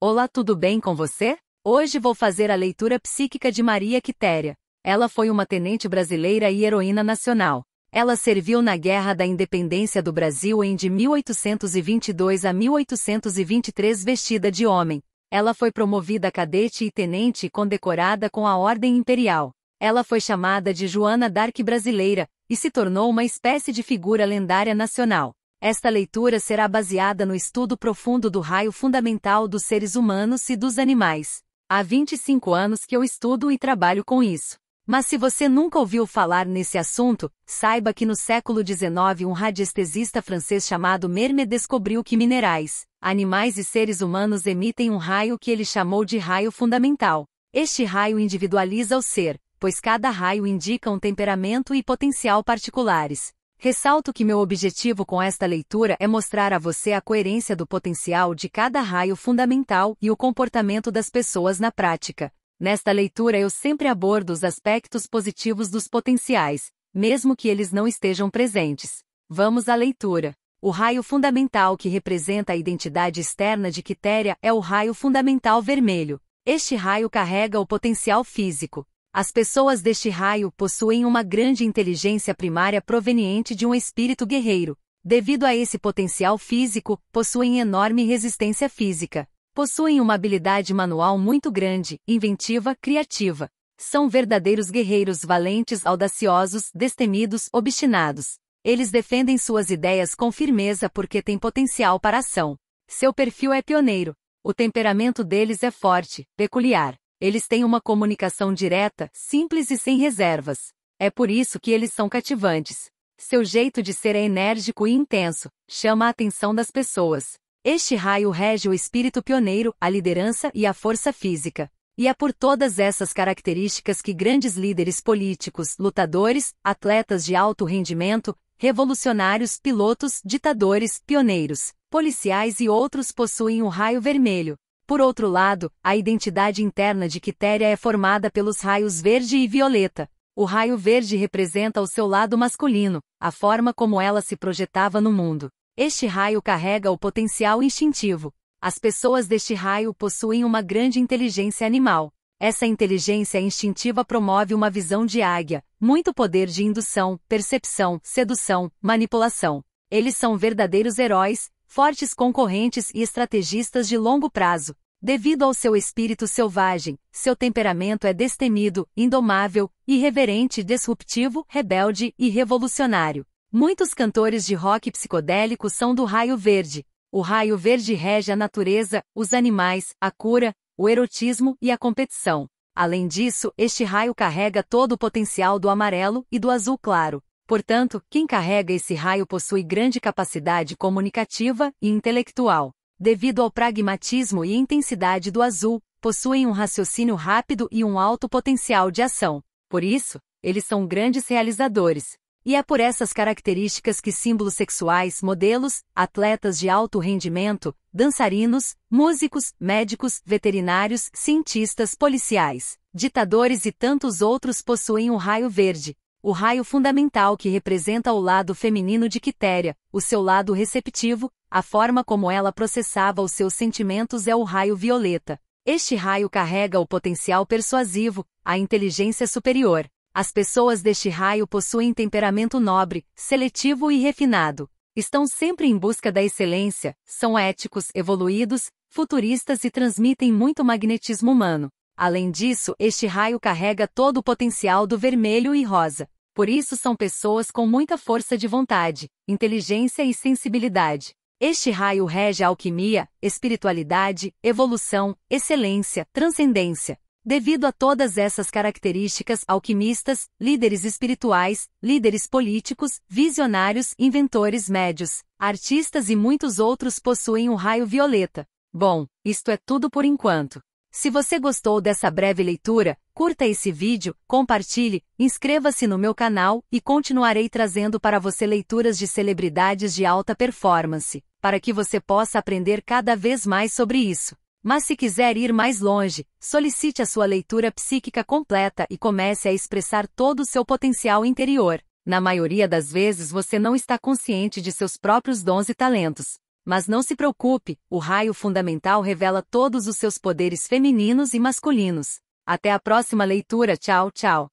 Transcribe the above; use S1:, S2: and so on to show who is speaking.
S1: Olá, tudo bem com você? Hoje vou fazer a leitura psíquica de Maria Quitéria. Ela foi uma tenente brasileira e heroína nacional. Ela serviu na Guerra da Independência do Brasil em de 1822 a 1823 vestida de homem. Ela foi promovida a cadete e tenente e condecorada com a Ordem Imperial. Ela foi chamada de Joana d'Arc brasileira e se tornou uma espécie de figura lendária nacional. Esta leitura será baseada no estudo profundo do raio fundamental dos seres humanos e dos animais. Há 25 anos que eu estudo e trabalho com isso. Mas se você nunca ouviu falar nesse assunto, saiba que no século XIX um radiestesista francês chamado Merme descobriu que minerais, animais e seres humanos emitem um raio que ele chamou de raio fundamental. Este raio individualiza o ser, pois cada raio indica um temperamento e potencial particulares. Ressalto que meu objetivo com esta leitura é mostrar a você a coerência do potencial de cada raio fundamental e o comportamento das pessoas na prática. Nesta leitura eu sempre abordo os aspectos positivos dos potenciais, mesmo que eles não estejam presentes. Vamos à leitura. O raio fundamental que representa a identidade externa de Quitéria é o raio fundamental vermelho. Este raio carrega o potencial físico, as pessoas deste raio possuem uma grande inteligência primária proveniente de um espírito guerreiro. Devido a esse potencial físico, possuem enorme resistência física. Possuem uma habilidade manual muito grande, inventiva, criativa. São verdadeiros guerreiros valentes, audaciosos, destemidos, obstinados. Eles defendem suas ideias com firmeza porque têm potencial para ação. Seu perfil é pioneiro. O temperamento deles é forte, peculiar. Eles têm uma comunicação direta, simples e sem reservas. É por isso que eles são cativantes. Seu jeito de ser é enérgico e intenso, chama a atenção das pessoas. Este raio rege o espírito pioneiro, a liderança e a força física. E é por todas essas características que grandes líderes políticos, lutadores, atletas de alto rendimento, revolucionários, pilotos, ditadores, pioneiros, policiais e outros possuem o raio vermelho, por outro lado, a identidade interna de Quitéria é formada pelos raios verde e violeta. O raio verde representa o seu lado masculino, a forma como ela se projetava no mundo. Este raio carrega o potencial instintivo. As pessoas deste raio possuem uma grande inteligência animal. Essa inteligência instintiva promove uma visão de águia, muito poder de indução, percepção, sedução, manipulação. Eles são verdadeiros heróis, fortes concorrentes e estrategistas de longo prazo. Devido ao seu espírito selvagem, seu temperamento é destemido, indomável, irreverente, disruptivo, rebelde e revolucionário. Muitos cantores de rock psicodélico são do raio verde. O raio verde rege a natureza, os animais, a cura, o erotismo e a competição. Além disso, este raio carrega todo o potencial do amarelo e do azul claro. Portanto, quem carrega esse raio possui grande capacidade comunicativa e intelectual. Devido ao pragmatismo e intensidade do azul, possuem um raciocínio rápido e um alto potencial de ação. Por isso, eles são grandes realizadores. E é por essas características que símbolos sexuais, modelos, atletas de alto rendimento, dançarinos, músicos, médicos, veterinários, cientistas, policiais, ditadores e tantos outros possuem o um raio verde, o raio fundamental que representa o lado feminino de Quitéria, o seu lado receptivo, a forma como ela processava os seus sentimentos é o raio violeta. Este raio carrega o potencial persuasivo, a inteligência superior. As pessoas deste raio possuem temperamento nobre, seletivo e refinado. Estão sempre em busca da excelência, são éticos, evoluídos, futuristas e transmitem muito magnetismo humano. Além disso, este raio carrega todo o potencial do vermelho e rosa. Por isso são pessoas com muita força de vontade, inteligência e sensibilidade. Este raio rege a alquimia, espiritualidade, evolução, excelência, transcendência. Devido a todas essas características, alquimistas, líderes espirituais, líderes políticos, visionários, inventores médios, artistas e muitos outros possuem um raio violeta. Bom, isto é tudo por enquanto. Se você gostou dessa breve leitura, Curta esse vídeo, compartilhe, inscreva-se no meu canal e continuarei trazendo para você leituras de celebridades de alta performance, para que você possa aprender cada vez mais sobre isso. Mas se quiser ir mais longe, solicite a sua leitura psíquica completa e comece a expressar todo o seu potencial interior. Na maioria das vezes você não está consciente de seus próprios dons e talentos. Mas não se preocupe, o raio fundamental revela todos os seus poderes femininos e masculinos. Até a próxima leitura. Tchau, tchau.